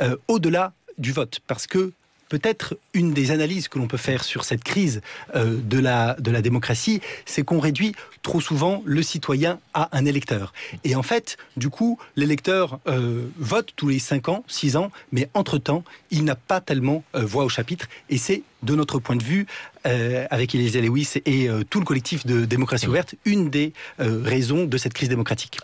Euh, au-delà du vote, parce que peut-être une des analyses que l'on peut faire sur cette crise euh, de, la, de la démocratie, c'est qu'on réduit trop souvent le citoyen à un électeur. Et en fait, du coup, l'électeur euh, vote tous les cinq ans, 6 ans, mais entre-temps, il n'a pas tellement voix au chapitre. Et c'est, de notre point de vue, avec Elisa Lewis et tout le collectif de démocratie mmh. ouverte, une des raisons de cette crise démocratique.